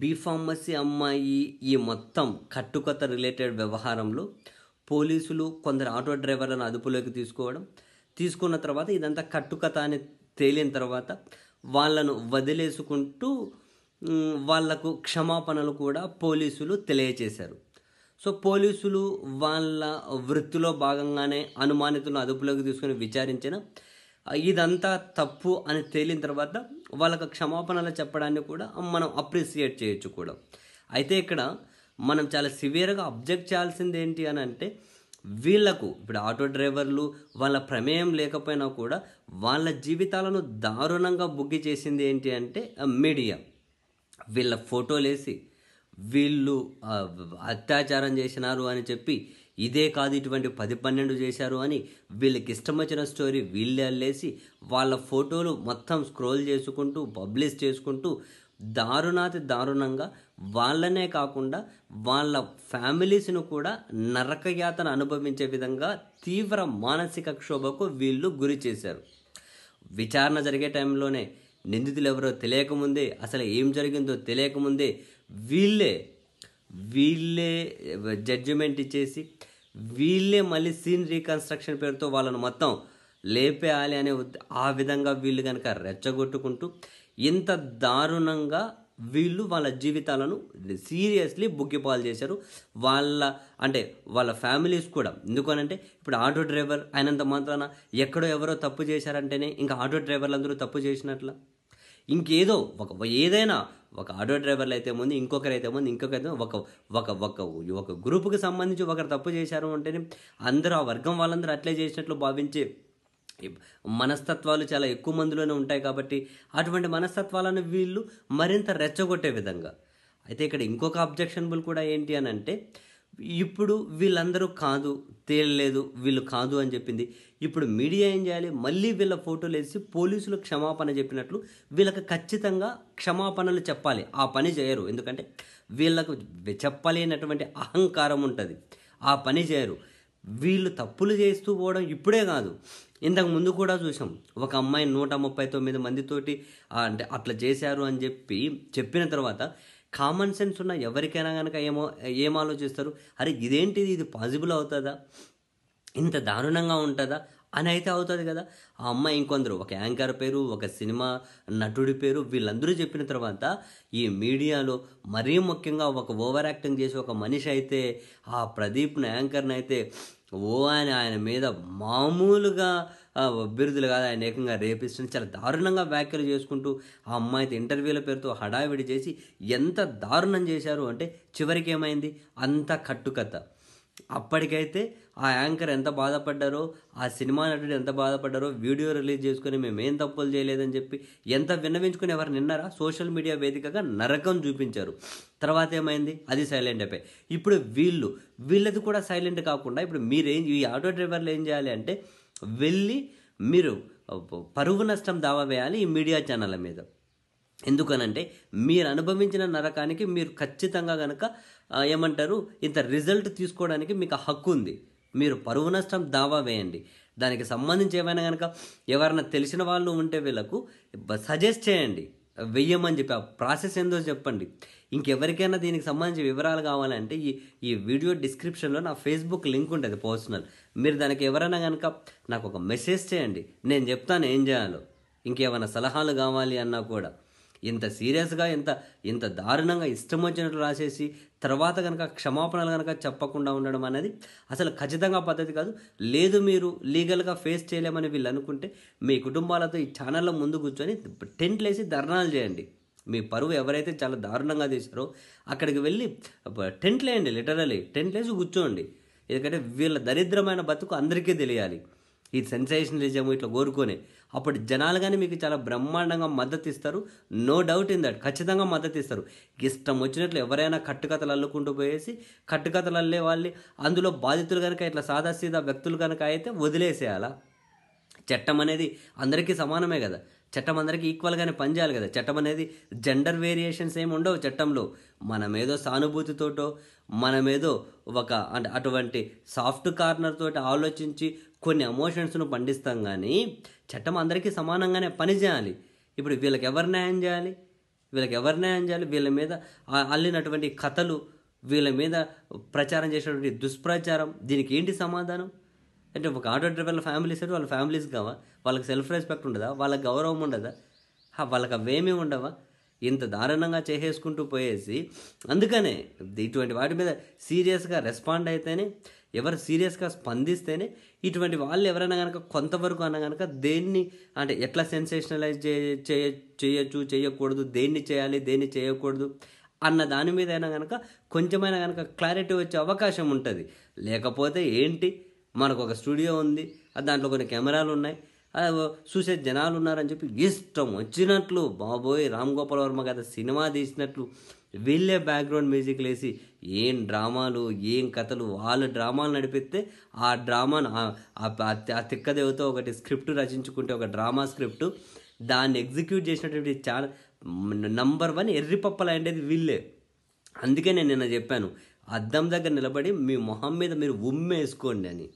B Pharmacy అమ్మాయి ఈ మొత్తం కట్టుకత రిలేటెడ్ వ్యవహారంలో పోలీసులు కొందరు ఆటో డ్రైవర్లను అదుపులోకి తీసుకోవడం తీసుకున్న తర్వాత ఇదంతా కట్టుకథ అని తేలిన తర్వాత వాళ్ళను వదిలేసుకుంటూ వాళ్లకు క్షమాపణలు కూడా పోలీసులు తెలియచేశారు సో పోలీసులు వాళ్ళ వృత్తిలో భాగంగానే అనుమానితులను అదుపులోకి తీసుకుని విచారించిన ఇదంతా తప్పు అని తేలిన తర్వాత వాళ్ళకి క్షమాపణలు చెప్పడాన్ని కూడా మనం అప్రిసియేట్ చేయొచ్చు కూడా అయితే ఇక్కడ మనం చాలా సివియర్గా అబ్జెక్ట్ చేయాల్సింది ఏంటి అని అంటే వీళ్లకు ఇప్పుడు ఆటో డ్రైవర్లు వాళ్ళ ప్రమేయం లేకపోయినా కూడా వాళ్ళ జీవితాలను దారుణంగా బుగ్గి చేసింది ఏంటి అంటే మీడియా వీళ్ళ ఫోటోలేసి వీళ్ళు అత్యాచారం చేసినారు అని చెప్పి ఇదే కాదు ఇటువంటి పది పన్నెండు చేశారు అని వీళ్ళకి ఇష్టం వచ్చిన స్టోరీ వీళ్ళే అల్లేసి వాళ్ళ ఫోటోలు మొత్తం స్క్రోల్ చేసుకుంటూ పబ్లిష్ చేసుకుంటూ దారుణాతి దారుణంగా వాళ్ళనే కాకుండా వాళ్ళ ఫ్యామిలీస్ను కూడా నరకయాతన అనుభవించే విధంగా తీవ్ర మానసిక క్షోభకు వీళ్ళు గురి చేశారు విచారణ జరిగే టైంలోనే నిందితులు ఎవరో తెలియకముందే అసలు ఏం జరిగిందో తెలియకముందే వీళ్ళే వీళ్ళే జడ్జిమెంట్ ఇచ్చేసి వీళ్ళే మళ్ళీ సీన్ రీకన్స్ట్రక్షన్ పేరుతో వాళ్ళను మొత్తం లేపేయాలి అనే ఆ విధంగా వీళ్ళు కనుక రెచ్చగొట్టుకుంటూ ఇంత దారుణంగా వీళ్ళు వాళ్ళ జీవితాలను సీరియస్లీ పాలు చేశారు వాళ్ళ అంటే వాళ్ళ ఫ్యామిలీస్ కూడా ఎందుకనంటే ఇప్పుడు ఆటో డ్రైవర్ అయినంత మాత్రాన ఎక్కడో ఎవరో తప్పు చేశారంటేనే ఇంకా ఆటో డ్రైవర్లు అందరూ తప్పు చేసినట్ల ఇంకేదో ఒక ఏదైనా ఒక ఆటో డ్రైవర్లు అయితే ముందు ఇంకొకరు అయితే ముందు ఇంకొకరైతే ఒక ఒక ఒక ఒక గ్రూపుకి సంబంధించి ఒకరు తప్పు చేశారు అంటేనే అందరూ ఆ వర్గం వాళ్ళందరూ అట్లే చేసినట్లు భావించి మనస్తత్వాలు చాలా ఎక్కువ మందిలోనే ఉంటాయి కాబట్టి అటువంటి మనస్తత్వాలను వీళ్ళు మరింత రెచ్చగొట్టే విధంగా అయితే ఇక్కడ ఇంకొక అబ్జెక్షనబుల్ కూడా ఏంటి అని అంటే ఇప్పుడు వీళ్ళందరూ కాదు తేలలేదు వీళ్ళు కాదు అని చెప్పింది ఇప్పుడు మీడియా ఏం చేయాలి మళ్ళీ వీళ్ళ ఫోటోలు వేసి పోలీసులు క్షమాపణ చెప్పినట్లు వీళ్ళకి ఖచ్చితంగా క్షమాపణలు చెప్పాలి ఆ పని చేయరు ఎందుకంటే వీళ్ళకు చెప్పలేనటువంటి అహంకారం ఉంటుంది ఆ పని చేయరు వీళ్ళు తప్పులు చేస్తూ పోవడం ఇప్పుడే కాదు ఇంతకు ముందు కూడా చూసాం ఒక అమ్మాయి నూట ముప్పై తొమ్మిది మందితోటి అంటే అట్లా చేశారు అని చెప్పి చెప్పిన తర్వాత కామన్ సెన్స్ ఉన్న ఎవరికైనా కనుక ఏమో ఏం ఆలోచిస్తారు అరే ఇదేంటిది ఇది పాసిబుల్ అవుతుందా ఇంత దారుణంగా ఉంటుందా అని అయితే అవుతుంది కదా ఆ అమ్మాయి ఇంకొందరు ఒక యాంకర్ పేరు ఒక సినిమా నటుడి పేరు వీళ్ళందరూ చెప్పిన తర్వాత ఈ మీడియాలో మరీ ముఖ్యంగా ఒక ఓవర్ యాక్టింగ్ చేసి ఒక మనిషి అయితే ఆ ప్రదీప్ను యాంకర్ని అయితే ఓ ఆయన ఆయన మీద మామూలుగా అభ్యర్థులు కాదు ఆయన ఏకంగా రేపిస్తుంది చాలా దారుణంగా వ్యాఖ్యలు చేసుకుంటూ ఆ అమ్మాయితో ఇంటర్వ్యూల పేరుతో హడావిడి చేసి ఎంత దారుణం చేశారు అంటే చివరికి ఏమైంది అంత కట్టుకథ అప్పటికైతే ఆ యాంకర్ ఎంత బాధపడ్డారో ఆ సినిమా నటుడు ఎంత బాధపడ్డారో వీడియో రిలీజ్ చేసుకుని మేమేం తప్పులు చేయలేదని చెప్పి ఎంత విన్నవించుకుని ఎవరు నిన్నారా సోషల్ మీడియా వేదికగా నరకం చూపించారు తర్వాత ఏమైంది అది సైలెంట్ అయిపోయి ఇప్పుడు వీళ్ళు వీళ్ళది కూడా సైలెంట్ కాకుండా ఇప్పుడు మీరేం ఈ ఆటో డ్రైవర్లు ఏం చేయాలి అంటే వెళ్ళి మీరు పరువు నష్టం దావా వేయాలి ఈ మీడియా ఛానళ్ళ మీద ఎందుకనంటే మీరు అనుభవించిన నరకానికి మీరు ఖచ్చితంగా కనుక ఏమంటారు ఇంత రిజల్ట్ తీసుకోవడానికి మీకు హక్కు ఉంది మీరు పరువు నష్టం దావా వేయండి దానికి సంబంధించి ఏమైనా కనుక ఎవరైనా తెలిసిన వాళ్ళు ఉంటే వీళ్ళకు సజెస్ట్ చేయండి వెయ్యమని చెప్పి ఆ ప్రాసెస్ ఏందో చెప్పండి ఇంకెవరికైనా దీనికి సంబంధించి వివరాలు కావాలంటే ఈ ఈ వీడియో డిస్క్రిప్షన్లో నా ఫేస్బుక్ లింక్ ఉంటుంది పర్సనల్ మీరు దానికి ఎవరైనా కనుక నాకు ఒక మెసేజ్ చేయండి నేను చెప్తాను ఏం చేయాలో ఇంకేమైనా సలహాలు కావాలి అన్నా కూడా ఇంత సీరియస్గా ఇంత ఇంత దారుణంగా ఇష్టం వచ్చినట్లు రాసేసి తర్వాత కనుక క్షమాపణలు కనుక చెప్పకుండా ఉండడం అనేది అసలు ఖచ్చితంగా పద్ధతి కాదు లేదు మీరు లీగల్గా ఫేస్ చేయలేమని వీళ్ళు అనుకుంటే మీ కుటుంబాలతో ఈ ఛానల్లో ముందు కూర్చొని టెంట్లేసి ధర్నాలు చేయండి మీ పరువు ఎవరైతే చాలా దారుణంగా తీశారో అక్కడికి వెళ్ళి టెంట్లేయండి లిటరలీ టెంట్లేసి కూర్చోండి ఎందుకంటే వీళ్ళ దరిద్రమైన బతుకు అందరికీ తెలియాలి ఈ సెన్సేషనలిజం ఇట్లా కోరుకొని అప్పుడు జనాలు కానీ మీకు చాలా బ్రహ్మాండంగా మద్దతు ఇస్తారు నో డౌట్ ఇన్ దట్ ఖచ్చితంగా మద్దతు ఇస్తారు ఇష్టం వచ్చినట్లు ఎవరైనా కట్టుకథలు అల్లుకుంటూ పోయేసి కట్టుకథలు అల్లే వాళ్ళు అందులో బాధితులు కనుక ఇట్లా సాదాసీదా వ్యక్తులు కనుక అయితే వదిలేసేయాలా చట్టం అనేది అందరికీ సమానమే కదా చట్టం అందరికీ ఈక్వల్గానే పనిచేయాలి కదా చట్టం అనేది జెండర్ వేరియేషన్స్ ఏమి ఉండవు చట్టంలో మనమేదో సానుభూతితోటో మనమేదో ఒక అంటే అటువంటి సాఫ్ట్ కార్నర్ తోటి ఆలోచించి కొన్ని ఎమోషన్స్ను పండిస్తాం కానీ చట్టం అందరికీ సమానంగానే పని చేయాలి ఇప్పుడు వీళ్ళకి ఎవరు న్యాయం చేయాలి వీళ్ళకి ఎవరు న్యాయం చేయాలి వీళ్ళ మీద అల్లినటువంటి కథలు వీళ్ళ మీద ప్రచారం చేసినటువంటి దుష్ప్రచారం దీనికి ఏంటి సమాధానం అంటే ఒక ఆటో డ్రైవర్ల ఫ్యామిలీస్ వాళ్ళ ఫ్యామిలీస్ కావా వాళ్ళకి సెల్ఫ్ రెస్పెక్ట్ ఉండదా వాళ్ళకి గౌరవం ఉండదా వాళ్ళకి అవేమీ ఉండవా ఇంత దారుణంగా చేసేసుకుంటూ పోయేసి అందుకనే ఇటువంటి వాటి మీద సీరియస్గా రెస్పాండ్ అయితేనే ఎవరు సీరియస్గా స్పందిస్తేనే ఇటువంటి వాళ్ళు ఎవరైనా కనుక కొంతవరకు అన్న కనుక దేన్ని అంటే ఎట్లా సెన్సేషనలైజ్ చేయ చేయొచ్చు చేయకూడదు దేన్ని చేయాలి దేన్ని చేయకూడదు అన్న దాని మీద అయినా కనుక కొంచెమైనా కనుక క్లారిటీ వచ్చే అవకాశం ఉంటుంది లేకపోతే ఏంటి మనకు ఒక స్టూడియో ఉంది దాంట్లో కొన్ని కెమెరాలు ఉన్నాయి చూసే జనాలు ఉన్నారని చెప్పి ఇష్టం వచ్చినట్లు బాబోయ్ రామ్ గోపాల్ వర్మ కథ సినిమా తీసినట్లు వీళ్ళే బ్యాక్గ్రౌండ్ మ్యూజిక్ వేసి ఏం డ్రామాలు ఏం కథలు వాళ్ళ డ్రామాలు నడిపిస్తే ఆ డ్రామాను ఆ తిక్కదేవతో ఒకటి స్క్రిప్ట్ రచించుకుంటే ఒక డ్రామా స్క్రిప్ట్ దాన్ని ఎగ్జిక్యూట్ చేసినటువంటి ఛానల్ నంబర్ వన్ ఎర్రిపప్పలు అనేది వీళ్ళే అందుకే నేను నిన్న చెప్పాను అద్దం దగ్గర నిలబడి మీ మొహం మీద మీరు ఉమ్మేసుకోండి అని